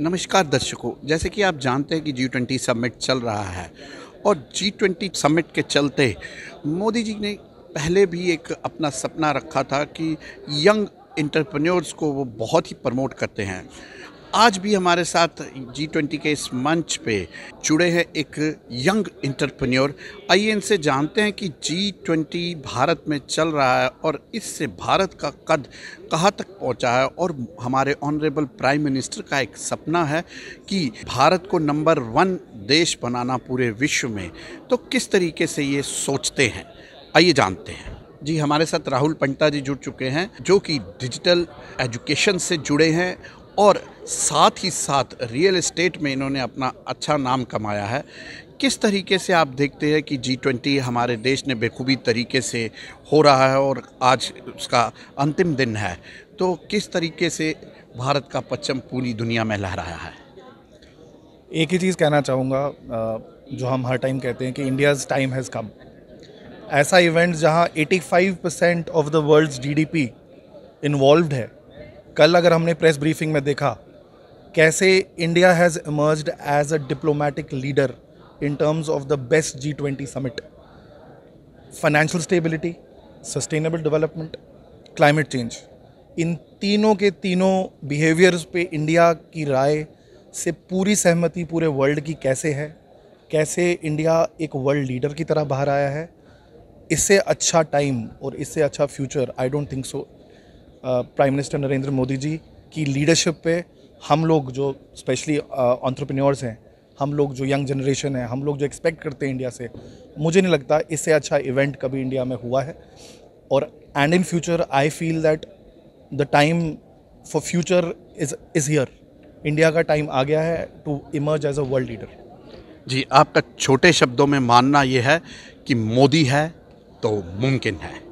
नमस्कार दर्शकों जैसे कि आप जानते हैं कि जी ट्वेंटी समिट चल रहा है और जी ट्वेंटी समिट के चलते मोदी जी ने पहले भी एक अपना सपना रखा था कि यंग इंटरप्रेन्योर्स को वो बहुत ही प्रमोट करते हैं आज भी हमारे साथ जी ट्वेंटी के इस मंच पे जुड़े हैं एक यंग इंटरप्रन्योर आइए इनसे जानते हैं कि जी ट्वेंटी भारत में चल रहा है और इससे भारत का कद कहाँ तक पहुँचा है और हमारे ऑनरेबल प्राइम मिनिस्टर का एक सपना है कि भारत को नंबर वन देश बनाना पूरे विश्व में तो किस तरीके से ये सोचते हैं आइए जानते हैं जी हमारे साथ राहुल पंटा जी जुड़ चुके हैं जो कि डिजिटल एजुकेशन से जुड़े हैं और साथ ही साथ रियल इस्टेट में इन्होंने अपना अच्छा नाम कमाया है किस तरीके से आप देखते हैं कि जी ट्वेंटी हमारे देश ने बेखूबी तरीके से हो रहा है और आज उसका अंतिम दिन है तो किस तरीके से भारत का पश्चिम पूरी दुनिया में लहराया है एक ही चीज़ कहना चाहूँगा जो हम हर टाइम कहते हैं कि इंडियाज़ टाइम हैज़ कम ऐसा इवेंट जहाँ 85 percent of the world's GDP involved है कल अगर हमने प्रेस ब्रीफिंग में देखा कैसे India has emerged as a diplomatic leader in terms of the best G twenty summit financial stability sustainable development climate change इन तीनों के तीनों बिहेवियर्स पे इंडिया की राय से पूरी सहमति पूरे वर्ल्ड की कैसे है कैसे इंडिया एक वर्ल्ड लीडर की तरह बाहर आया है इससे अच्छा टाइम और इससे अच्छा future I don't think so prime minister Narendra Modi ji की लीडरशिप पे हम लोग जो स्पेशली ऑन्ट्रप्रनोर्स हैं हम लोग जो यंग जनरेशन है हम लोग जो एक्सपेक्ट करते हैं इंडिया से मुझे नहीं लगता इससे अच्छा इवेंट कभी इंडिया में हुआ है और and in future I feel that the time for future is is here India का टाइम आ गया है to emerge as a world leader जी आपका छोटे शब्दों में मानना यह है कि मोदी है तो मुमकिन है